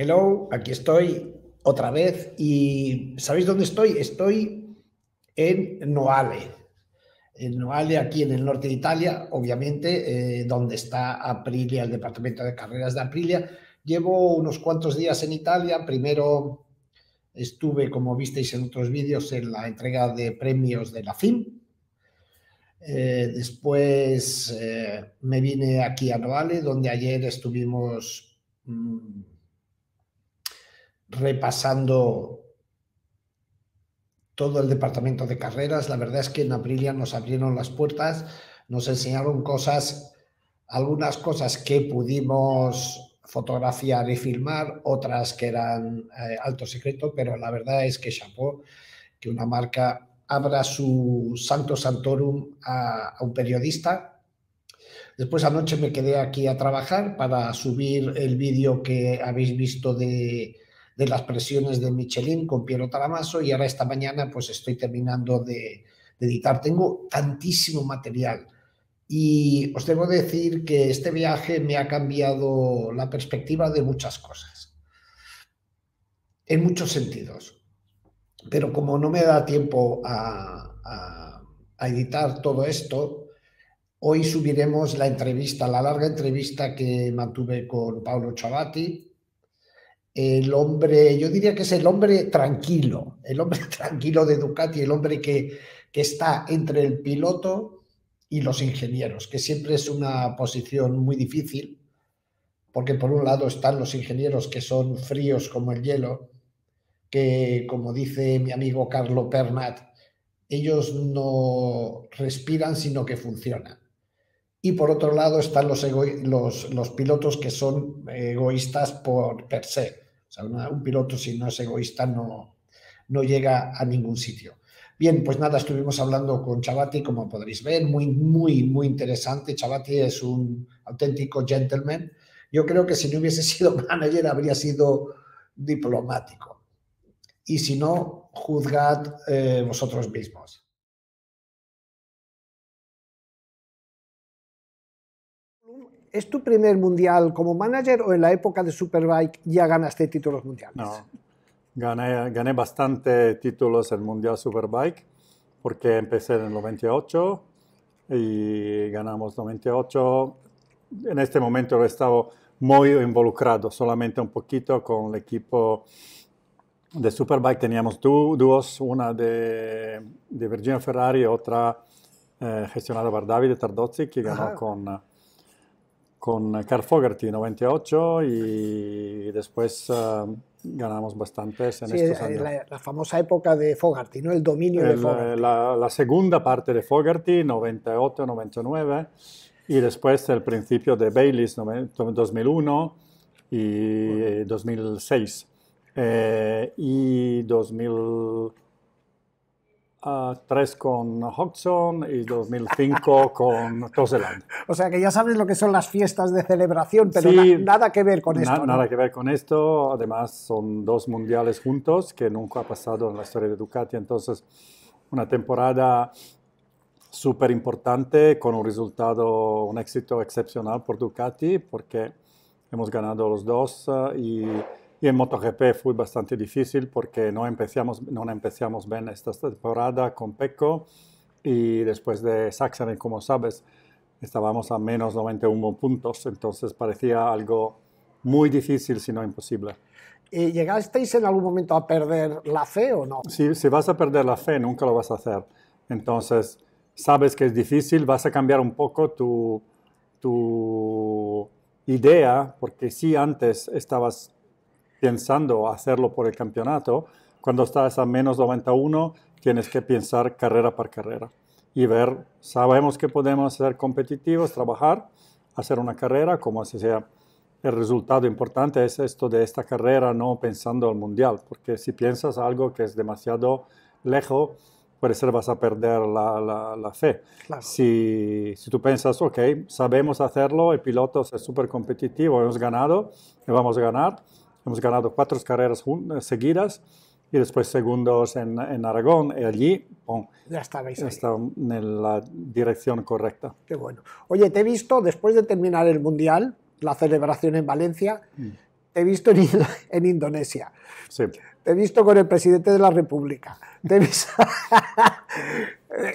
Hello, aquí estoy otra vez y ¿sabéis dónde estoy? Estoy en Noale, en Noale, aquí en el norte de Italia, obviamente, eh, donde está Aprilia, el departamento de carreras de Aprilia. Llevo unos cuantos días en Italia, primero estuve, como visteis en otros vídeos, en la entrega de premios de la FIM. Eh, después eh, me vine aquí a Noale, donde ayer estuvimos... Mm, repasando todo el departamento de carreras. La verdad es que en abril ya nos abrieron las puertas, nos enseñaron cosas, algunas cosas que pudimos fotografiar y filmar, otras que eran eh, alto secreto, pero la verdad es que chapó que una marca abra su santo santorum a, a un periodista Después anoche me quedé aquí a trabajar para subir el vídeo que habéis visto de de las presiones de Michelin con Piero Talamaso y ahora esta mañana pues estoy terminando de, editar. Tengo tantísimo material y os debo decir que este viaje me ha cambiado la perspectiva de muchas cosas, en muchos sentidos. Pero como no me da tiempo a, a, editar todo esto, hoy subiremos la entrevista, la larga entrevista que mantuve con Pablo Chabati el hombre, yo diría que es el hombre tranquilo, el hombre tranquilo de Ducati, el hombre que, que está entre el piloto y los ingenieros, que siempre es una posición muy difícil, porque por un lado están los ingenieros que son fríos como el hielo, que como dice mi amigo Carlo Pernat, ellos no respiran sino que funcionan. Y por otro lado están los, los, los, pilotos que son egoístas por per se un piloto si no es egoísta no, no llega a ningún sitio. Bien, pues nada, estuvimos hablando con Chabati, como podréis ver, muy, muy, muy interesante. Chavati es un auténtico gentleman. Yo creo que si no hubiese sido manager habría sido diplomático. Y si no, juzgad eh, vosotros mismos. ¿Es tu primer mundial como manager o en la época de Superbike ya ganaste títulos mundiales? No, gané, gané bastante títulos en el Mundial Superbike porque empecé en el 98 y ganamos 98. En este momento he estado muy involucrado, solamente un poquito con el equipo de Superbike. Teníamos dos, una de, de Virginia Ferrari y otra eh, gestionada por David Tardozzi, que ganó con con Carl Fogarty 98 y después eh, ganamos bastantes en estos eh, años. La, famosa época de Fogarty, ¿no? El dominio de Fogarty. Eh, la, segunda parte de Fogarty, 98, 99 y después el principio de Bayliss, 2001 y 2006 y 2000 tres con Hodgson y 2005 con Toseland. O sea que ya sabes lo que son las fiestas de celebración, pero nada que ver con esto. Nada que ver con esto. Además, son dos mundiales juntos que nunca ha pasado en la historia de Ducati. Entonces, una temporada súper importante con un resultado, un éxito excepcional por Ducati, porque hemos ganado los dos eh, y y en MotoGP fue bastante difícil porque no empezamos, no empezamos bien esta temporada con Pecco y después de Sachsen, como sabes, estábamos a menos 91 puntos, entonces parecía algo muy difícil, si no imposible. ¿Y llegasteis en algún momento a perder la fe o no? Si, vas a perder la fe, nunca lo vas a hacer. Entonces, sabes que es difícil, vas a cambiar un poco tu, tu idea, porque si antes estabas pensando hacerlo por el campeonato, cuando estás a menos 91 tienes que pensar carrera por carrera y ver, sabemos que podemos ser competitivos, trabajar, hacer una carrera, como así sea. El resultado importante es esto de esta carrera, no pensando al mundial, porque si piensas algo que es demasiado lejos, puede ser vas a perder la, la, fe. Si, si, tú piensas, ok, sabemos hacerlo, el piloto es súper competitivo, hemos ganado, y vamos a ganar, Hemos ganado cuatro carreras eh, seguidas y después segundos en, en Aragón y allí ya estabais está en la dirección correcta. Qué bueno. Oye, te he visto después de terminar el Mundial, la celebración en Valencia, mm. te he visto en, Indonesia. Sí. Te he visto con el presidente de la República. Te eh,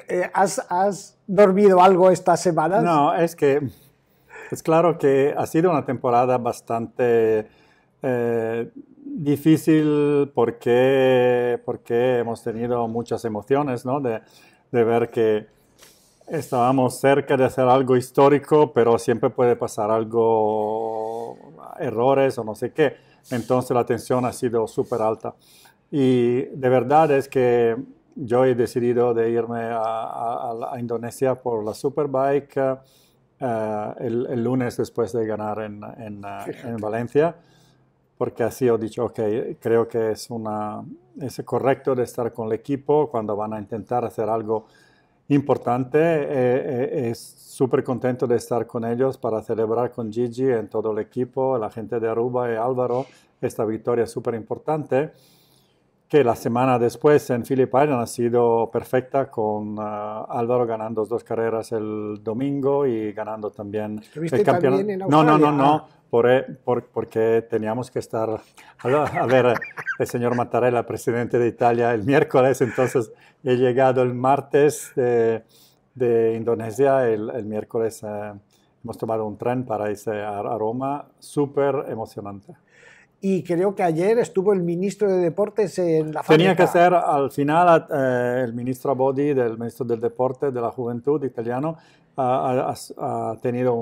eh, ¿Has, ¿Has, dormido algo estas semanas? No, es que es claro que ha sido una temporada bastante eh, difícil porque, porque hemos tenido muchas emociones, ¿no? De, de ver que estábamos cerca de hacer algo histórico, pero siempre puede pasar algo, errores o no sé qué. Entonces la tensión ha sido súper alta. Y de verdad es que yo he decidido de irme a, a, Indonesia por la Superbike eh, el, lunes después de ganar en, en Valencia porque así he dicho, ok, creo que es, una, es correcto de estar con el equipo cuando van a intentar hacer algo importante. Eh, eh, es súper contento de estar con ellos para celebrar con Gigi en todo el equipo, la gente de Aruba y Álvaro, esta victoria súper importante la semana después en Phillip ha sido perfecta con ah, Álvaro ganando dos carreras el domingo y ganando también el campeonato. no, no, no, no, ah. eh, por, porque teníamos que estar a ver eh, el señor Mattarella, presidente de Italia, el miércoles, entonces he llegado el martes de, Indonesia, el, miércoles eh, hemos tomado un tren para irse a, a Roma, súper emocionante y creo que ayer estuvo el ministro de Deportes en la Tenía que ser al final eh, el ministro Abodi, del ministro del Deporte, de la Juventud italiano, ha, tenido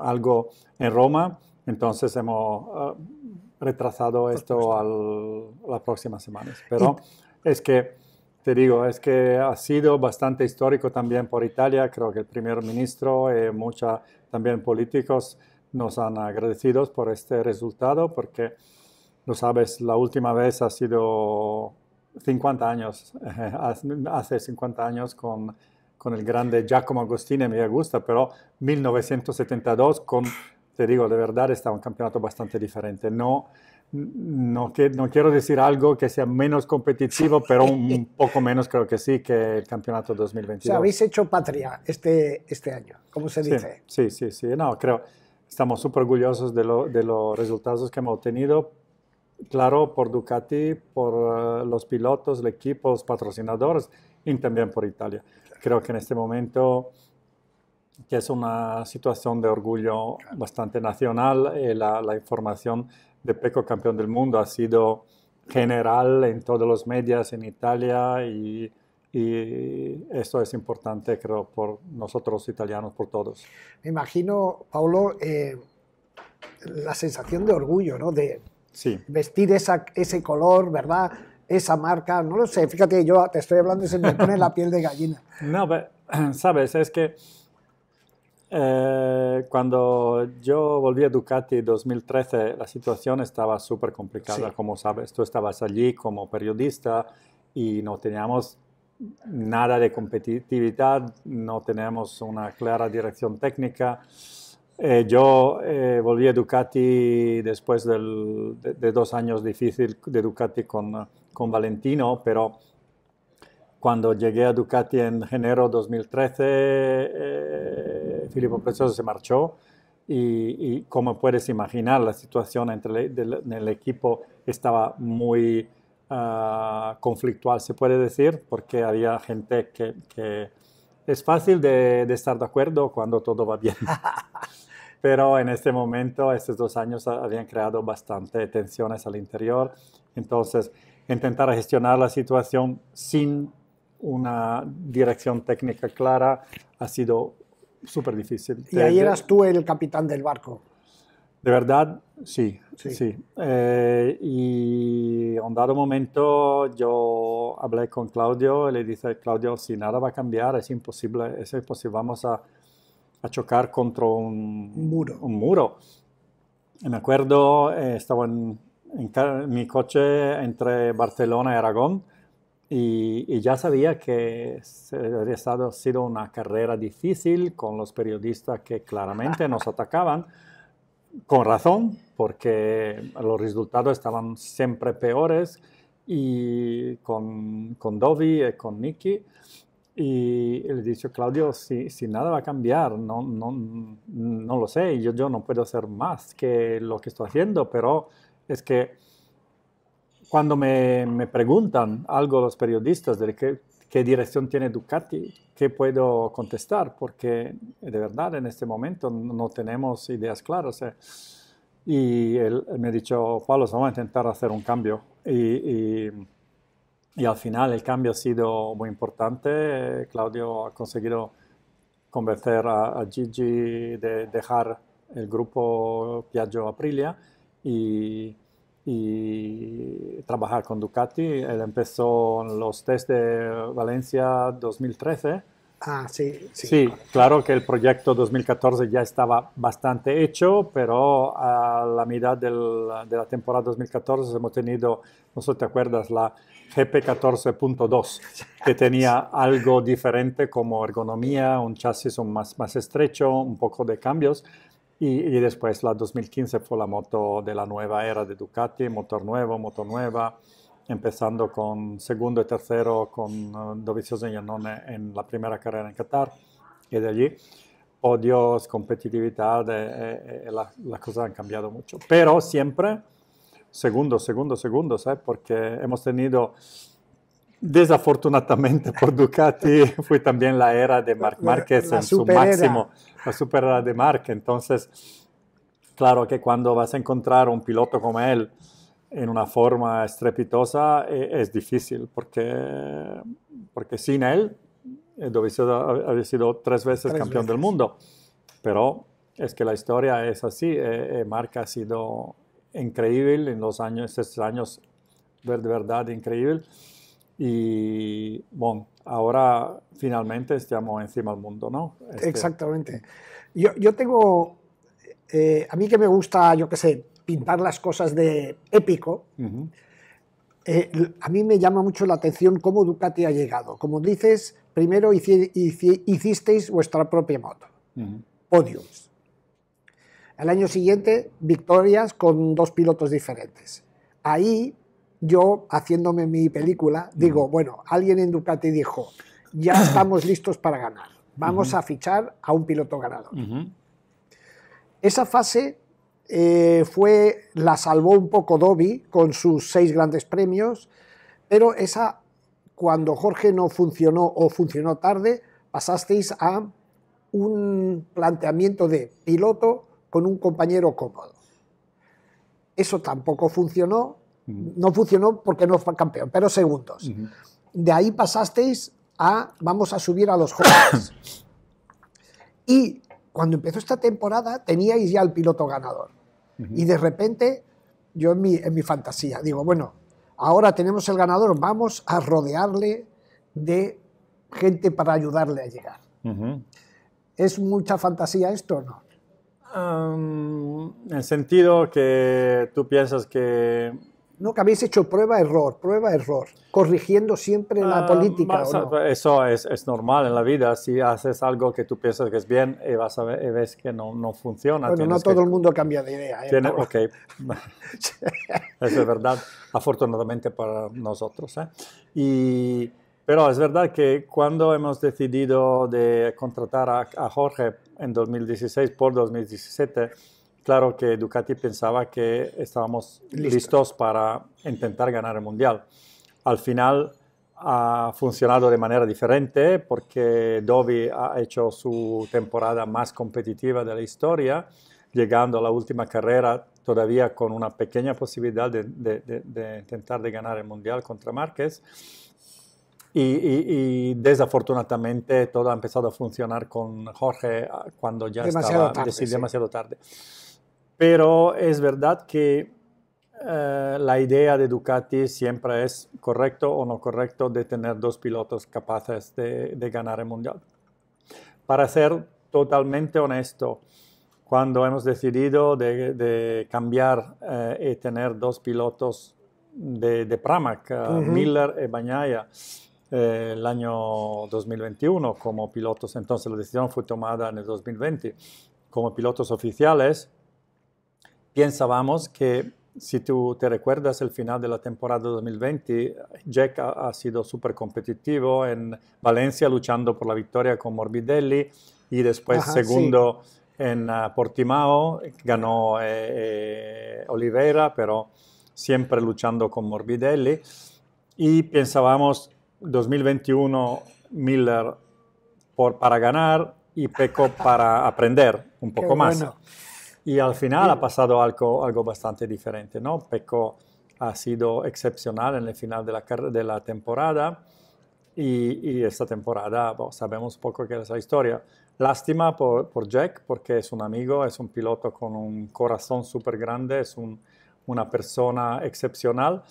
algo en Roma, entonces hemos eh, retrasado esto a las próximas semanas. Pero es que, te digo, es que ha sido bastante histórico también por Italia, creo que el primer ministro y eh, muchos también políticos nos han agradecido por este resultado porque, lo sabes, la última vez ha sido 50 años, hace 50 años con, con el grande Giacomo Agostini, me gusta, pero 1972 con, te digo, de verdad está un campeonato bastante diferente. No, no, que, no quiero decir algo que sea menos competitivo, pero un poco menos creo que sí que el campeonato 2022. O sea, habéis hecho patria este, este año, como se dice? sí, sí, sí. no, creo Estamos súper orgullosos de, los resultados que hemos obtenido. Claro, por Ducati, por eh, los pilotos, el equipo, los patrocinadores y también por Italia. Creo que en este momento que es una situación de orgullo bastante nacional. Eh, la, la, información de Peco Campeón del Mundo ha sido general en todos los medios en Italia y y esto es importante, creo, por nosotros italianos, por todos. Me imagino, Paulo, eh, la sensación de orgullo, ¿no? De vestir esa, ese color, ¿verdad? Esa marca, no lo sé, fíjate, yo te estoy hablando y se me pone la piel de gallina. No, sabes, es que eh, cuando yo volví a Ducati en 2013, la situación estaba súper complicada, como sabes, tú estabas allí como periodista y no teníamos nada de competitividad, no tenemos una clara dirección técnica. Eh, yo eh, volví a Ducati después de, dos años difíciles de Ducati con, con, Valentino, pero cuando llegué a Ducati en enero de 2013, eh, Filippo se marchó y, como puedes imaginar, la situación entre en el equipo estaba muy Ah, conflictual, se puede decir, porque había gente que, es fácil de, estar de acuerdo cuando todo va bien. Pero en este momento, estos dos años habían creado bastante tensiones al interior. Entonces, intentar gestionar la situación sin una dirección técnica clara ha sido súper difícil. Y ahí eras tú el capitán del barco. De verdad, sí, sí. sí. Eh, y en dado momento yo hablé con Claudio y le dije, Claudio, si nada va a cambiar, es imposible, es imposible, vamos a, chocar contra un, muro. Un muro. me acuerdo, eh, estaba en, mi coche entre Barcelona y Aragón y, ya sabía que había estado, sido una carrera difícil con los periodistas que claramente nos atacaban con razón, porque los resultados estaban siempre peores y con, con Dovi y eh, con Nicky. Y le dice, Claudio, si, si, nada va a cambiar, no, no, no lo sé, yo, yo no puedo hacer más que lo que estoy haciendo, pero es que cuando me, me preguntan algo los periodistas de que, qué dirección tiene Ducati, qué puedo contestar, porque de verdad en este momento no tenemos ideas claras. Eh. Y él me ha dicho, Pablo, vamos a intentar hacer un cambio. Y, al final el cambio ha sido muy importante. Claudio ha conseguido convencer a, a Gigi de dejar el grupo Piaggio Aprilia y y trabajar con Ducati. Él empezó los test de Valencia 2013. Ah, sí, sí. Sí, claro que el proyecto 2014 ya estaba bastante hecho, pero a la mitad del, de la temporada 2014 hemos tenido, no sé si te acuerdas, la GP14.2, que tenía algo diferente como ergonomía, un chasis más, más estrecho, un poco de cambios, y, después la 2015 fue la moto de la nueva era de Ducati, motor nuevo, moto nueva, empezando con segundo y tercero con uh, Dovizioso y Yannone en la primera carrera en Qatar y de allí odios, competitividad, eh, eh, las la cosas han cambiado mucho. Pero siempre, segundo, segundo, segundo, porque hemos tenido Desafortunadamente por Ducati fue también la era de Marc Márquez en su máximo, la super era de Marc. Entonces, claro que cuando vas a encontrar un piloto como él en una forma estrepitosa e, es difícil, porque, porque sin él eh, había sido tres veces campeón del mundo. Pero es que la historia es así. Eh, eh, Marc ha sido increíble en los años, estos años, de verdad increíble. Y bueno, ahora finalmente estamos encima del mundo, ¿no? Este Exactamente. Yo, tengo, eh, a mí que me gusta, yo qué sé, pintar las cosas de épico, eh, a mí me llama mucho la atención cómo Ducati ha llegado. Como dices, primero hicisteis vuestra propia moto, uh Al año siguiente, victorias con dos pilotos diferentes. Ahí yo haciéndome mi película, digo, bueno, alguien en Ducati dijo, ya estamos listos para ganar, vamos a fichar a un piloto ganador. Esa fase eh, fue, la salvó un poco Dobby con sus seis grandes premios, pero esa, cuando Jorge no funcionó o funcionó tarde, pasasteis a un planteamiento de piloto con un compañero cómodo. Eso tampoco funcionó no funcionó porque no fue campeón, pero segundos. De ahí pasasteis a vamos a subir a los jóvenes. y cuando empezó esta temporada teníais ya el piloto ganador. Y de repente, yo en mi, fantasía, digo, bueno, ahora tenemos el ganador, vamos a rodearle de gente para ayudarle a llegar. ¿Es mucha fantasía esto o no? en el sentido que tú piensas que ¿no? Que habéis hecho prueba-error, prueba-error, corrigiendo siempre la ah, política. Eso es, normal en la vida. Si haces algo que tú piensas que es bien y, eh, vas a eh, ves que no, funciona. Bueno, no todo el mundo cambia de idea. ¿eh? ok, eso es verdad, afortunadamente para nosotros. Y, pero es verdad que cuando hemos decidido de contratar a Jorge en 2016 por 2017, Claro que Ducati pensaba que estábamos listos para intentar ganar el Mundial. Al final ha funcionado de manera diferente porque Dovi ha hecho su temporada más competitiva de la historia, llegando a la última carrera todavía con una pequeña posibilidad de, intentar de ganar el Mundial contra Márquez. Y, desafortunadamente todo ha empezado a funcionar con Jorge ah, cuando ya estaba demasiado tarde. Pero es verdad que eh, la idea de Ducati siempre es correcto o no correcto de tener dos pilotos capaces de, ganar el mundial. Para ser totalmente honesto, cuando hemos decidido de, cambiar eh, y tener dos pilotos de, Pramac, eh, Miller y Bagnaia, el año 2021 como pilotos, entonces la decisión fue tomada en el 2020 como pilotos oficiales, pensábamos que, si tú te recuerdas, el final de la temporada 2020, Jack ha, sido súper competitivo en Valencia luchando por la victoria con Morbidelli y después segundo en ah, Portimao, ganó eh, eh, Oliveira, pero siempre luchando con Morbidelli. Y pensábamos 2021 Miller por, para ganar y Peco para aprender un poco más. Y al final ha pasado algo, algo bastante diferente, ¿no? Pecco ha sido excepcional en el final de la, temporada y, esta temporada sabemos poco que es la historia. Lástima por, Jack porque es un amigo, es un piloto con un corazón súper grande, es una persona excepcional,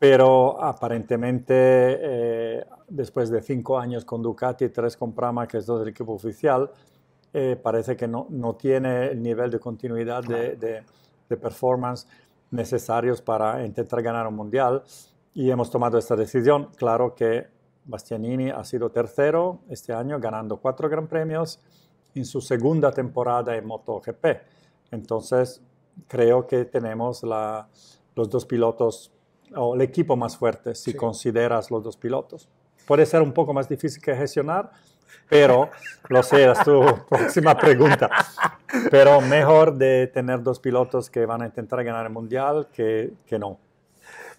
pero aparentemente eh, después de cinco años con Ducati, y tres con Pramac, que es dos del equipo oficial, eh, parece que no, no, tiene el nivel de continuidad de, de, performance necesarios para intentar ganar un mundial. Y hemos tomado esta decisión. Claro que Bastianini ha sido tercero este año, ganando cuatro gran premios en su segunda temporada en MotoGP. Entonces, creo que tenemos la, los dos pilotos, o el equipo más fuerte, si consideras los dos pilotos. Puede ser un poco más difícil que gestionar, pero, lo sé, es tu próxima pregunta. Pero mejor de tener dos pilotos que van a intentar ganar el mundial que, que no.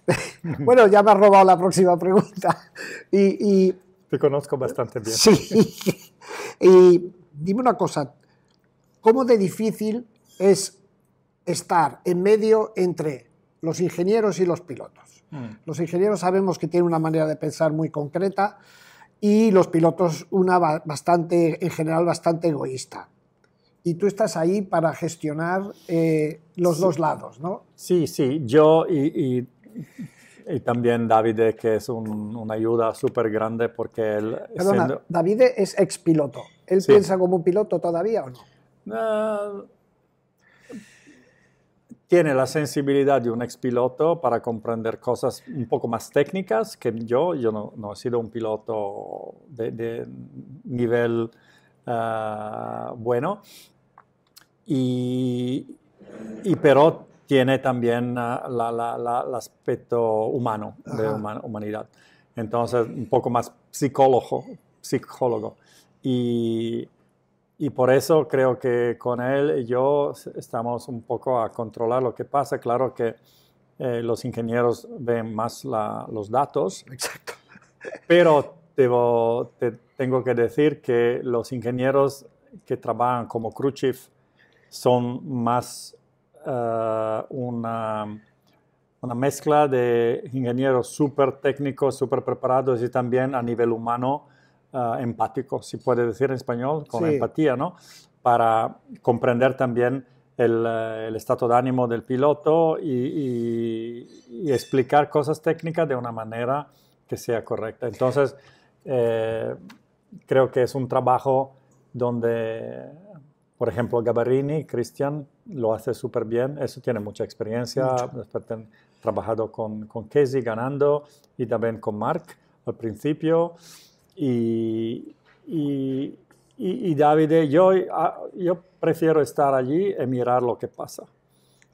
Bueno, ya me has robado la próxima pregunta. Y, Te conozco bastante bien. Sí. Y dime una cosa, ¿cómo de difícil es estar en medio entre los ingenieros y los pilotos? Mm. Los ingenieros sabemos que tienen una manera de pensar muy concreta, y los pilotos una bastante, en general bastante egoísta. Y tú estás ahí para gestionar eh, los dos lados, ¿no? Sí, sí, yo y, también David, eh, que es una ayuda súper grande porque él... Perdona, David es expiloto. ¿Él piensa como un piloto todavía o no? Ah, tiene la sensibilidad de un ex piloto para comprender cosas un poco más técnicas que yo. Yo no, he sido un piloto de, nivel ah, bueno. Y, pero tiene también ah, el aspecto humano, de humanidad. Entonces, un poco más psicólogo. psicólogo. Y y por eso creo que con él y yo estamos un poco a controlar lo que pasa. Claro que eh, los ingenieros ven más los datos. Exacto. Pero tengo que decir que los ingenieros que trabajan como Khrushchev son más eh, una, una mezcla de ingenieros súper técnicos, súper preparados y también a nivel humano Ah, empático, si puede decir en español, con empatía, ¿no? Para comprender también el, eh, estado de ánimo del piloto y, explicar cosas técnicas de una manera que sea correcta. Entonces, eh, creo que es un trabajo donde, por ejemplo, Gabarini, Cristian, lo hace súper bien. Eso tiene mucha experiencia. Mucho. Trabajado con, con Casey ganando y también con Mark al principio. Y, y, David, eh, ah, yo, prefiero estar allí y mirar lo que pasa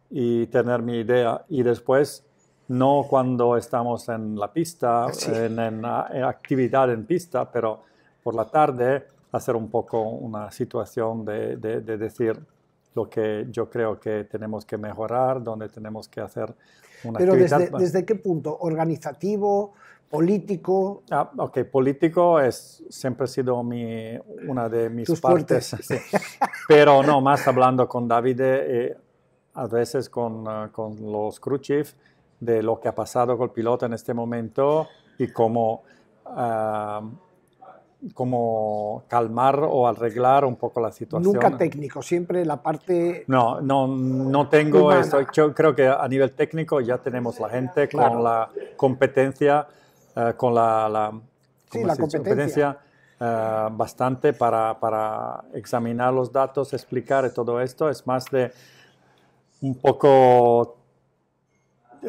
y tener mi idea. Y después, no cuando estamos en la pista, ah, en, actividad en pista, pero por la tarde hacer un poco una situación de decir, lo que yo creo que tenemos que mejorar, donde tenemos que hacer una Pero Desde, ¿desde qué punto? ¿Organizativo? político. Ah, ok, político es siempre ha sido mi, una de mis partes. Pero no, más hablando con David, eh, a veces con, ah, con los crew chief, de lo que ha pasado con el piloto en este momento y cómo ah, como calmar o arreglar un poco la situación. Nunca técnico, siempre la parte... No, no, no tengo eso. Yo creo que a nivel técnico ya tenemos la gente con la competencia, eh, con la, competencia, eh, bastante para, para examinar los datos, explicar todo esto. Es más de un poco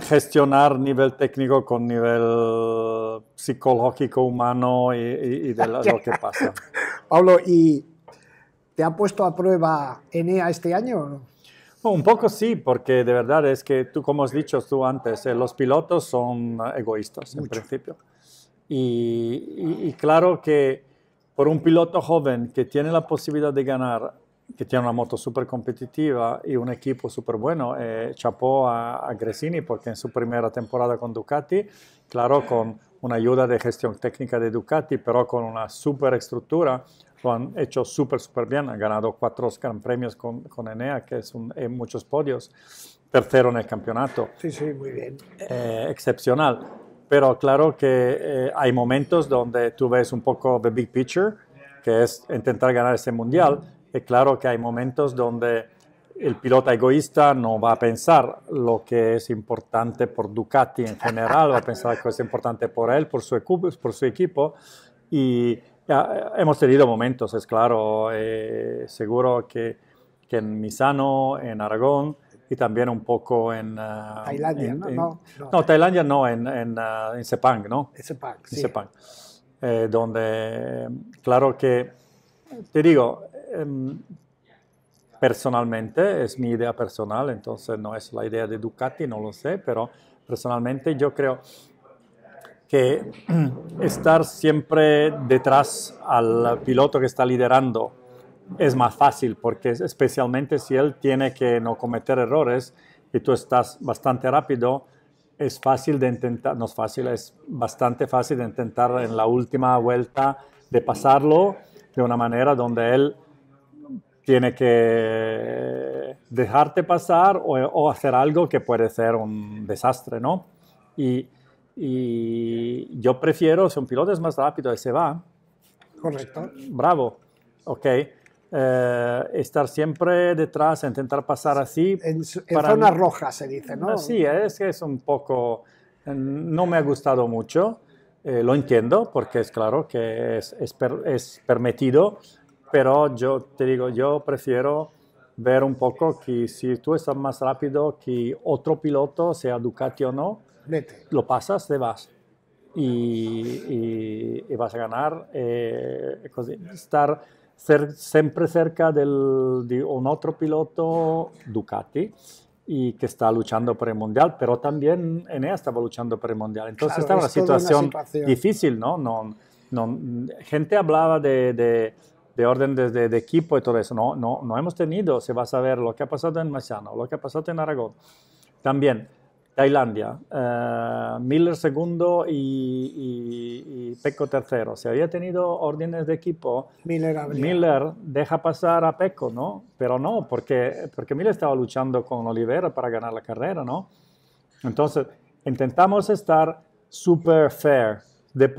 gestionar nivel técnico con nivel psicológico, humano y, de lo que pasa. Pablo, ¿y te ha puesto a prueba ENEA este año? un poco sí, porque de verdad es que tú, como has dicho tú antes, eh, los pilotos son egoístas en principio. y, claro que por un piloto joven que tiene la posibilidad de ganar que tiene una moto súper competitiva y un equipo súper bueno. Eh, chapó a, Gresini porque en su primera temporada con Ducati, claro, con una ayuda de gestión técnica de Ducati, pero con una súper estructura, lo han hecho súper, súper bien. Han ganado cuatro gran premios con, con Enea, que es muchos podios. Tercero en el campeonato. Sí, sí, muy bien. Eh, excepcional. Pero claro que eh, hay momentos donde tú ves un poco the big picture, que es intentar ganar ese mundial es claro que hay momentos donde el piloto egoísta no va a pensar lo que es importante por Ducati en general, va a pensar lo que es importante por él, por su, por su equipo. Y ah, hemos tenido momentos, es claro, eh, seguro que, en Misano, en Aragón y también un poco en... Ah, Tailandia, ¿no? En, no, Tailandia no, en, ah, Sepang, ¿no? Sepang, Sepang. Eh, donde, claro que, te digo, Em, personalmente, es mi idea personal, entonces no es la idea de Ducati, no lo sé, pero personalmente yo creo que estar siempre detrás al piloto que está liderando es más fácil, porque especialmente si él tiene que no cometer errores y tú estás bastante rápido, es fácil de intentar, no es fácil, es bastante fácil de intentar en la última vuelta de pasarlo de una manera donde él tiene que dejarte pasar o, hacer algo que puede ser un desastre, ¿no? Y, yo prefiero, si un piloto es más rápido y se va, correcto, bravo, ok. Eh, estar siempre detrás, intentar pasar así. En, para zona roja se dice, ¿no? Sí, es que es un poco, eh, no me ha gustado mucho, eh, lo entiendo, porque es claro que es permitido, pero yo te digo, yo prefiero ver un poco que si tú estás más rápido que otro piloto, sea Ducati o no, lo pasas, te vas. Y, vas a ganar. Eh, estar ser, siempre cerca del, de un otro piloto, Ducati, y que está luchando por el mundial, pero también Enea estaba luchando por el mundial. Entonces estaba una situación, difícil, ¿no? No, no Gente hablaba de de orden de, equipo y todo eso. No, no, no hemos tenido, se va a saber lo que ha pasado en Maciano, lo que ha pasado en Aragón. También Tailandia, eh, Miller segundo y, y, Pecco tercero. Si había tenido órdenes de equipo, Miller, deja pasar a Pecco, ¿no? Pero no, porque, porque Miller estaba luchando con Olivera para ganar la carrera, ¿no? Entonces, intentamos estar super fair de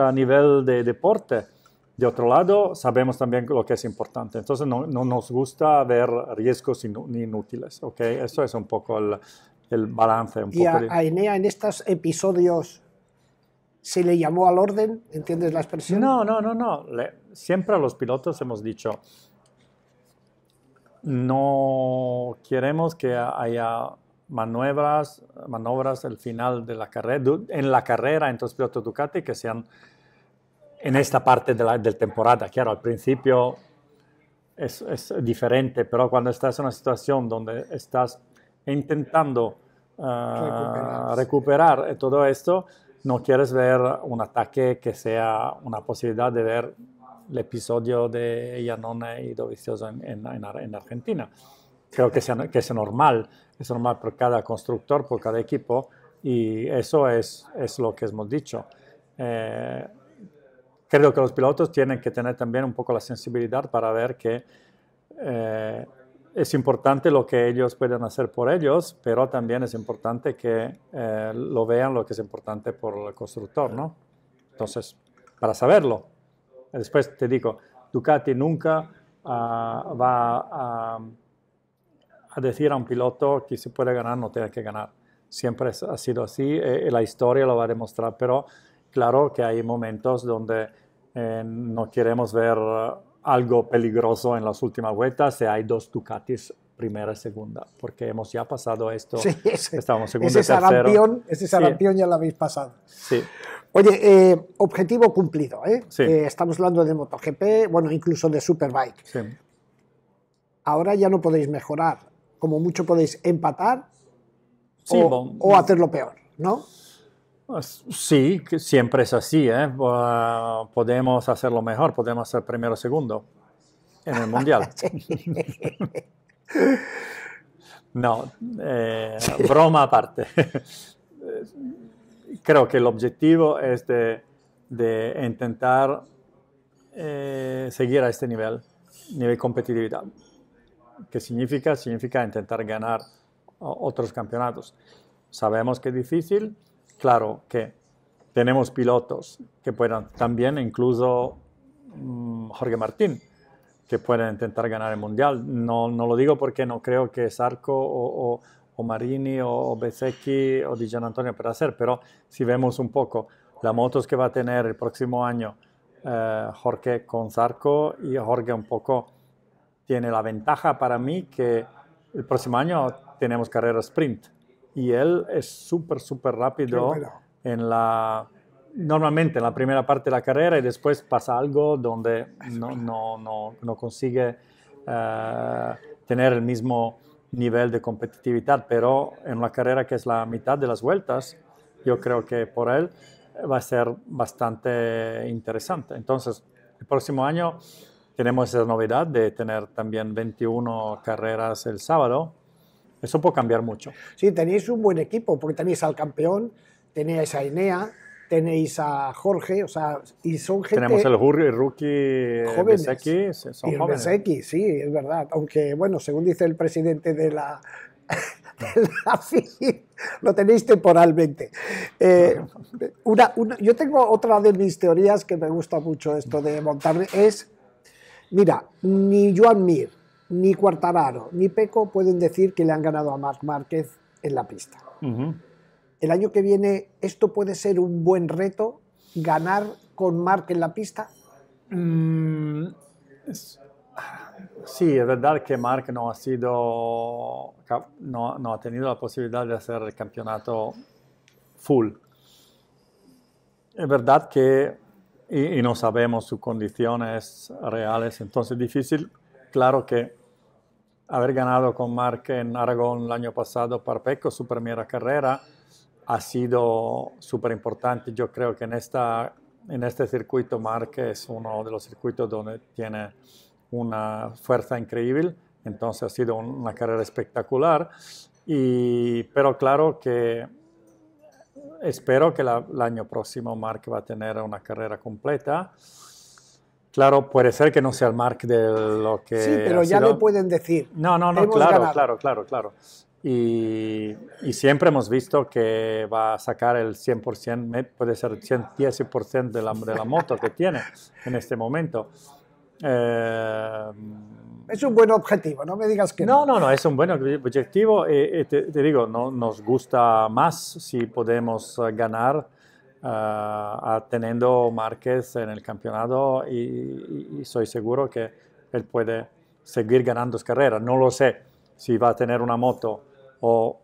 a nivel de deporte de otro lado, sabemos también lo que es importante, entonces no, nos gusta ver riesgos inútiles, ¿ok? Eso es un poco el, balance. y a, Enea en estos episodios se le llamó al orden, ¿entiendes la expresión? No, no, no, no. siempre a los pilotos hemos dicho, no queremos que haya maniobras, maniobras al final de la carrera, en la carrera, entonces pilotos Ducati, que sean en esta parte de la temporada. Claro, al principio es, diferente, pero cuando estás en una situación donde estás intentando ah, recuperar, todo esto, no quieres ver un ataque que sea una posibilidad de ver el episodio de Iannone y Dovizioso en, en Argentina. Creo que, sea, que es normal, es normal por cada constructor, por cada equipo, y eso es, es lo que hemos dicho. Eh, creo que los pilotos tienen que tener también un poco la sensibilidad para ver que eh, es importante lo que ellos pueden hacer por ellos, pero también es importante que eh, lo vean lo que es importante por el constructor, ¿no? Entonces, para saberlo. Después te digo, Ducati nunca ah, va a, a, decir a un piloto que si puede ganar no tiene que ganar. Siempre ha sido así, eh, la historia lo va a demostrar, pero Claro que hay momentos donde eh, no queremos ver uh, algo peligroso en las últimas vueltas si hay dos Ducatis primera y segunda, porque hemos ya pasado esto. Sí, ese, estamos segundo y sarampión, ese ya lo habéis pasado. Oye, eh, objetivo cumplido. ¿eh? estamos hablando de MotoGP, bueno, incluso de Superbike. Ahora ya no podéis mejorar. Como mucho podéis empatar o, o hacerlo peor, ¿no? Ah, sí, siempre es así. ¿eh? Ah, podemos hacerlo mejor, podemos ser primero o segundo en el mundial. no, eh, broma aparte. Creo que el objetivo es de, intentar eh, seguir a este nivel, nivel competitividad. que significa? Significa intentar ganar otros campeonatos. Sabemos que es difícil claro que tenemos pilotos que puedan también, incluso mm, Jorge Martín, que pueden intentar ganar el Mundial. No, lo digo porque no creo que Sarco o, o, Marini o, besecchi o Di Antonio puedan hacer, pero si vemos un poco las motos que va a tener el próximo año eh, Jorge con Sarco y Jorge un poco tiene la ventaja para mí que el próximo año tenemos carrera sprint y él es súper, súper rápido en la, normalmente en la primera parte de la carrera y después pasa algo donde no, consigue eh, tener el mismo nivel de competitividad, pero en una carrera que es la mitad de las vueltas, yo creo que por él va a ser bastante interesante. Entonces, el próximo año tenemos esa novedad de tener también 21 carreras el sábado eso puede cambiar mucho. Sí, tenéis un buen equipo, porque tenéis al campeón, tenéis a Enea, tenéis a Jorge, o sea, y son gente... Tenemos el rookie jóvenes. X, son y el jóvenes. X sí, es verdad. Aunque, bueno, según dice el presidente de la... FI, lo tenéis temporalmente. Eh, una, yo tengo otra de mis teorías que me gusta mucho esto de montar, es, mira, ni Joan Mir, ni Cuartararo ni Peco pueden decir que le han ganado a Marc Márquez en la pista. El año que viene, ¿esto puede ser un buen reto? ¿Ganar con Marc en la pista? Mm, sí, es verdad que Marc no ha sido. No, ha tenido la posibilidad de hacer el campeonato full. Es verdad que y, no sabemos sus condiciones reales, entonces difícil. Claro que haber ganado con Marc en Aragón el año pasado para Pecco su primera carrera ha sido súper importante. Yo creo que en, esta, en este circuito Marc es uno de los circuitos donde tiene una fuerza increíble, entonces ha sido una carrera espectacular. Y, pero claro que espero que el año próximo Marc va a tener una carrera completa. Claro, puede ser que no sea el mark de lo que. Sí, pero ya sido. pueden decir. No, no, no, claro, claro, claro, claro. Y, siempre hemos visto que va a sacar el 100%, puede ser el 110% de la, de la moto que tiene en este momento. Eh, es un buen objetivo, no me digas que no. No, no, no es un buen objetivo. Eh, eh, te, digo, nos gusta más si podemos ganar a ah, ah, teniendo Márquez en el campeonato y, soy seguro que él puede seguir ganando carreras. No lo sé si va a tener una moto o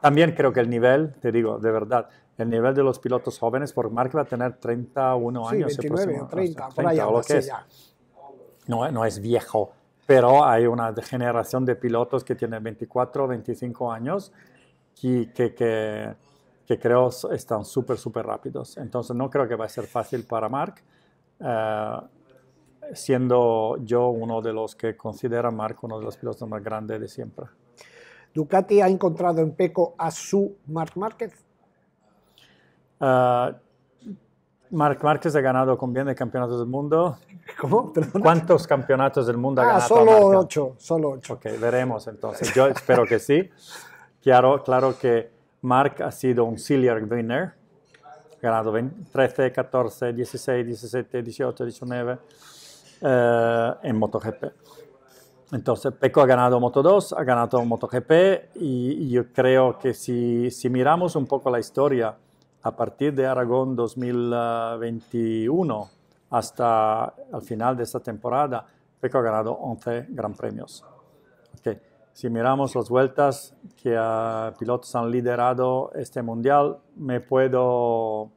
también creo que el nivel, te digo, de verdad, el nivel de los pilotos jóvenes, porque Márquez va a tener 31 años. 29 30, No, es viejo, pero hay una generación de pilotos que tienen 24, 25 años y que, que que creo están súper, súper rápidos. Entonces no creo que va a ser fácil para Marc, eh, siendo yo uno de los que considera a Mark uno de los pilotos más grandes de siempre. ¿Ducati ha encontrado en Peco a su Marc Márquez? Eh, Marc Márquez ha ganado con bien el campeonato del mundo. ¿Cómo? ¿Cuántos campeonatos del mundo ha ah, ganado? Solo ocho, solo ocho. Ok, veremos entonces. Yo espero que sí. Claro, claro que Mark ha sido un Ciliar winner, ganado 13, 14, 16, 17, 18, 19 en MotoGP. Entonces, Peco ha ganado Moto 2, ha ganado MotoGP y, yo creo que si, si, miramos un poco la historia a partir de Aragón 2021 hasta el final de esta temporada, Peco ha ganado 11 Gran Premios. Si miramos las vueltas que pilotos han liderado este mundial, me puedo,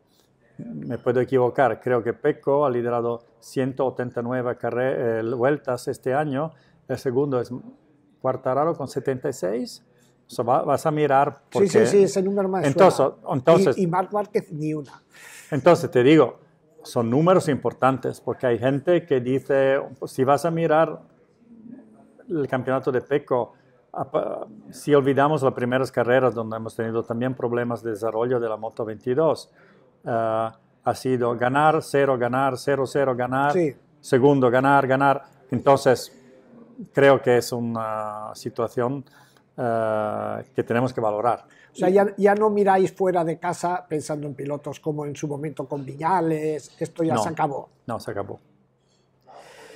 me puedo equivocar. Creo que Pecco ha liderado 189 eh, vueltas este año. El segundo es Cuartararo con 76. vas a mirar. Porque... Sí, sí, sí, ese número más. Entonces, entonces, y, y Marc ni una. Entonces, te digo, son números importantes porque hay gente que dice: si vas a mirar el campeonato de Pecco si olvidamos las primeras carreras donde hemos tenido también problemas de desarrollo de la Moto 22, eh, ha sido ganar, cero, ganar, cero, cero, ganar, segundo, ganar, ganar. Entonces, creo que es una situación eh, que tenemos que valorar. O sea, ya, ya, no miráis fuera de casa pensando en pilotos como en su momento con Villales, esto ya se acabó. No, se acabó.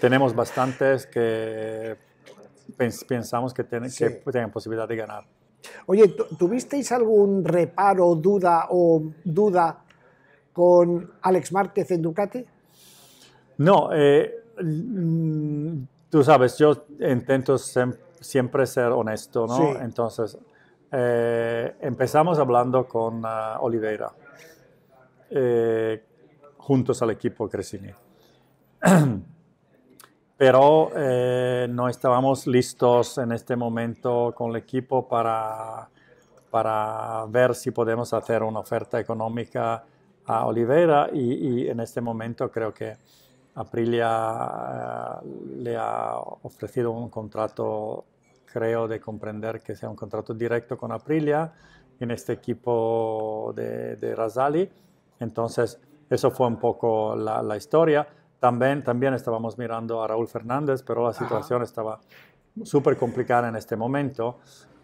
Tenemos bastantes que pensamos que tienen, que posibilidad de ganar. Oye, ¿tuvisteis algún reparo, duda o duda con Alex Márquez en Ducati? No, eh, mm, tú sabes, yo intento siempre ser honesto, ¿no? Entonces, eh, empezamos hablando con ah, Oliveira, eh, juntos al equipo Crescini. pero eh, no estábamos listos en este momento con el equipo para, para ver si podemos hacer una oferta económica a Oliveira y, en este momento creo que Aprilia eh, le ha ofrecido un contrato, creo de comprender que sea un contrato directo con Aprilia en este equipo de, de Entonces, eso fue un poco la, la historia. También, estábamos mirando a Raúl Fernández, pero la situación estaba súper complicada en este momento.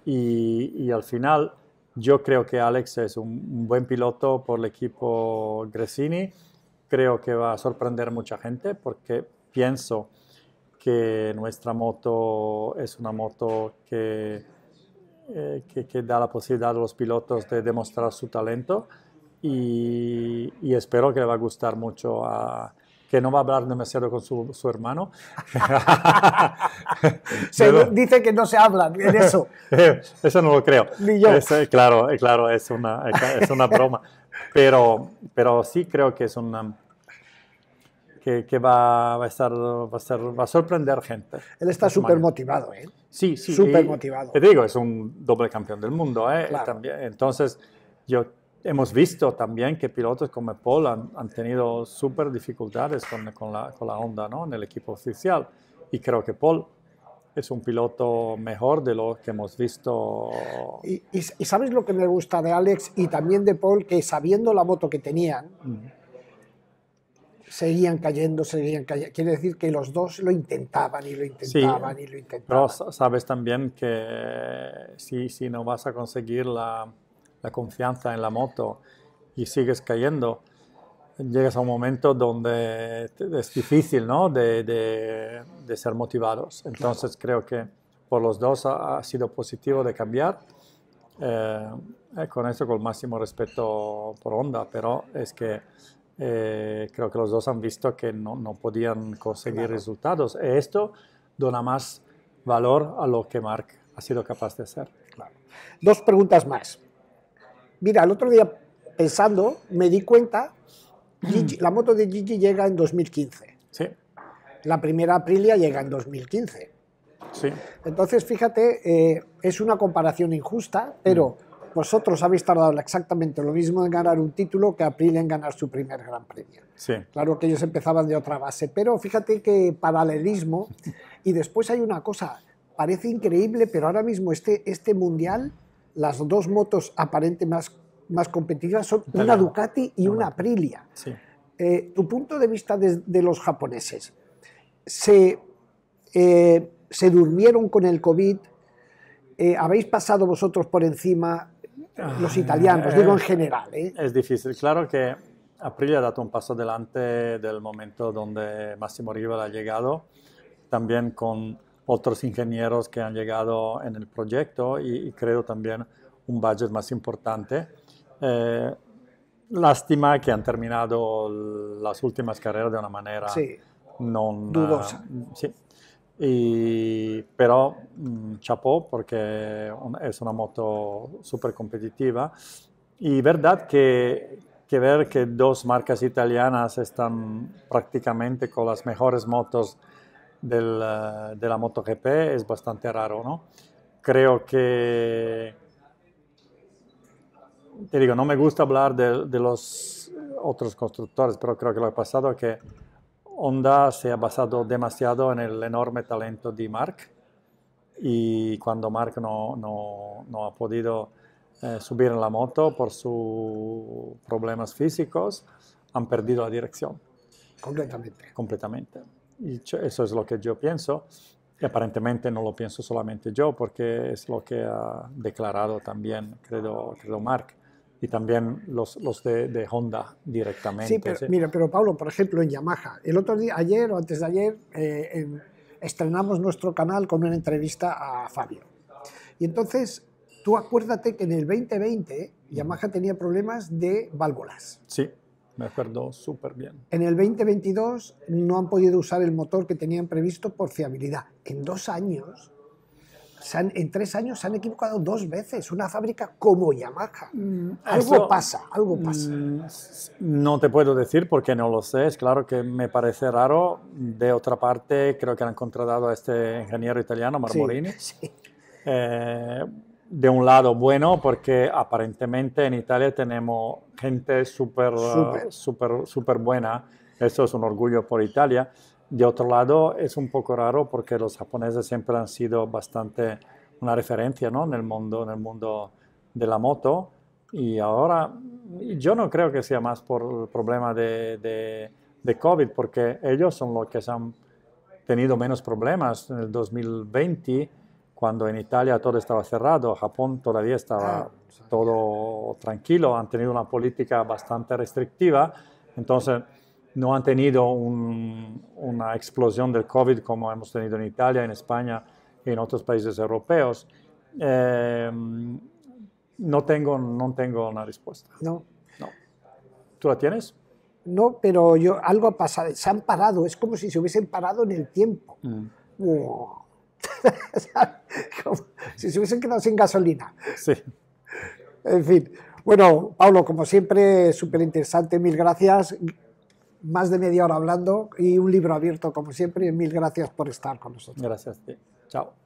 Y, al final, yo creo que Alex es un, buen piloto por el equipo Gresini. Creo que va a sorprender a mucha gente porque pienso que nuestra moto es una moto eh, que, que, da la posibilidad a los pilotos de demostrar su talento. Y, y espero que le va a gustar mucho a, que no va a hablar demasiado con su, su hermano. dice que no se habla de eso. eso no lo creo. Ni claro, claro, es una, es una broma. Pero, pero sí creo que es una, que, va, a estar, va, a estar, va a sorprender gente. Él está súper motivado, ¿eh? Sí, sí. Súper motivado. Te digo, es un doble campeón del mundo, ¿eh? También, entonces, yo hemos visto también que pilotos como Paul han, tenido súper dificultades con, la, con, Honda ¿no? en el equipo oficial. Y creo que Paul es un piloto mejor de lo que hemos visto. Y, sabes lo que me gusta de Alex y también de Paul, que sabiendo la moto que tenían, seguían cayendo, seguían cayendo. Quiere decir que los dos lo intentaban y lo intentaban y lo intentaban. Pero sabes también que si no vas a conseguir la la confianza en la moto y sigues cayendo, llegas a un momento donde es difícil ¿no? de, ser motivados. Entonces creo que por los dos ha, sido positivo de cambiar. Eh, eh, con eso, con el máximo respeto por Honda, pero es que eh, creo que los dos han visto que no, podían conseguir resultados. Y esto dona más valor a lo que Mark ha sido capaz de hacer. Dos preguntas más. Mira, el otro día pensando, me di cuenta, la moto de Gigi llega en 2015. Sí. La primera Aprilia llega en 2015. Sí. Entonces, fíjate, eh, es una comparación injusta, pero vosotros habéis tardado exactamente lo mismo en ganar un título que Aprilia en ganar su primer Gran Premio. Sí. Claro que ellos empezaban de otra base, pero fíjate que paralelismo. Y después hay una cosa, parece increíble, pero ahora mismo este, este mundial las dos motos aparentemente más, más competitivas son una Ducati y una Aprilia. Eh, tu punto de vista de, los japoneses, ¿se, eh, ¿se durmieron con el COVID? Eh, ¿Habéis pasado vosotros por encima los ah, italianos? digo en general. Es difícil, claro que Aprilia ha dado un paso adelante del momento donde Massimo Riva ha llegado, también con otros ingenieros que han llegado en el proyecto y, creo también un budget más importante. Eh, lástima que han terminado las últimas carreras de una manera sí. non dudosa. pero sì. E, però una moto súper competitiva. Y verdad que, que ver que dos marcas italianas están prácticamente con las mejores motos del, eh, de la MotoGP es bastante raro, ¿no? Creo que, te digo, no me gusta hablar de, los otros constructores, pero creo que lo que ha pasado es que Honda se ha basado demasiado en el enorme talento de Mark y cuando Mark no, ha podido eh, subir en la moto por sus problemas físicos, han perdido la dirección. Completamente. Completamente eso es lo que yo pienso. Y aparentemente no lo pienso solamente yo, porque es lo que ha declarado también, creo, creo Mark y también los, los de, Honda directamente. Sí, pero mira, pero Pablo, por ejemplo, en Yamaha, el otro día, ayer o antes de ayer, eh, estrenamos nuestro canal con una entrevista a Fabio. Y entonces, tú acuérdate que en el 2020 mm. Yamaha tenía problemas de válvulas. Sí. Me acuerdo súper bien. En el 2022 no han podido usar el motor que tenían previsto por fiabilidad. En dos años, en tres años se han equivocado dos veces. Una fábrica como Yamaha. Mm, algo pasa, algo mm, pasa. no te puedo decir porque no lo sé. Es claro que me parece raro. De otra parte, creo que han contratado a este ingeniero italiano, Marmolini. Sí, sí. Eh, de un lado bueno porque aparentemente en Italia tenemos gente súper uh, super. super buena, eso es un orgullo por Italia. De otro lado es un poco raro porque los japoneses siempre han sido bastante una referencia ¿no? en, el mundo, en el mundo de la moto y ahora yo no creo que sea más por el problema de, de, de COVID porque ellos son los que han tenido menos problemas en el 2020 cuando en Italia todo estaba cerrado, Japón todavía estaba ah, todo tranquilo, han tenido una política bastante restrictiva, entonces no han tenido una explosión del COVID como hemos tenido en Italia, en España y en otros países europeos. Em, no, tengo, no tengo una respuesta. No. ¿Tú la tienes? No, pero yo, algo ha pasado, se han parado, es como si se hubiesen parado en el tiempo. Mm. si se hubiesen quedado sin gasolina. Sí. En fin. Bueno, Pablo, como siempre, súper interesante. Mil gracias. Más de media hora hablando y un libro abierto, como siempre. Mil gracias por estar con nosotros. Gracias. Chao.